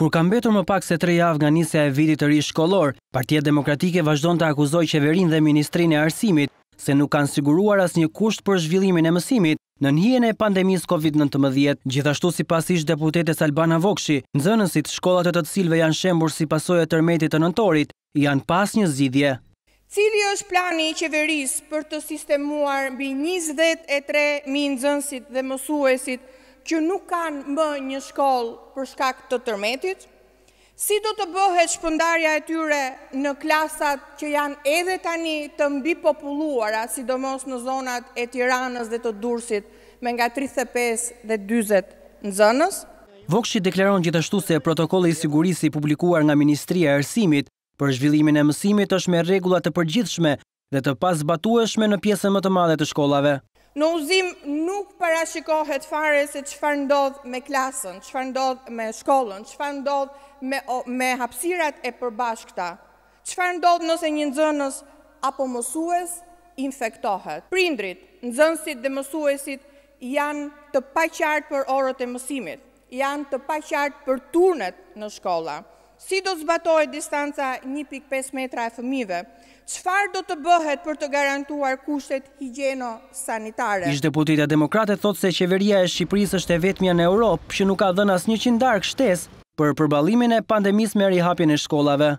Kur ka mbetur më pak se 3 javë nga nisja e vitit të ri shkollor, Partia Demokratike vazhdon të akuzojë qeverinë dhe ministrin e Arsimit se nuk kanë siguruar asnjë kusht për zhvillimin e mësimit në njëjën e pandemisë COVID-19. Gjithashtu si ishtë deputetes Albana Vokshi, nëzënësit shkollat të të cilve janë shembur si pasoj e tërmetit të nëntorit, janë pas një zidje. Cili është plani i qeveris për të sistemuar bëj 23.000 nëzënësit dhe mësuesit që nuk kanë më një shkollë për shkak të tërmetit, si do të bëhet shpëndarja e tyre në klasat që janë edhe tani të mbi populuara, sidomos në zonat e tiranës dhe të dursit, me nga 35 dhe 20 në zonës. Vokshi deklaron gjithashtu se protokolle i sigurisi publikuar nga Ministria e Ersimit për zhvillimin e mësimit është me regullat të përgjithshme dhe të pas batueshme në pjesën më të madhe të shkollave. Në uzim nuk parashikohet fare se qëfar ndodh me klasën, qëfar ndodh me shkollën, qëfar ndodh me hapsirat e përbashkëta, qëfar ndodh nëse një nëzënës apo mësues infektohet. Prindrit, nëzënësit dhe mësuesit janë të paqartë për orët e mësimit, janë të paqartë për turnet në shkolla si do zbatojt distanca 1.5 metra e fëmive, qëfar do të bëhet për të garantuar kushtet higieno sanitare Ishtë deputita demokrate thot se qeveria e Shqipëris është e vetëmja në Europë, që nuk ka dhenas 100 dark shtes për përbalimin e pandemis me rihapjen e shkollave.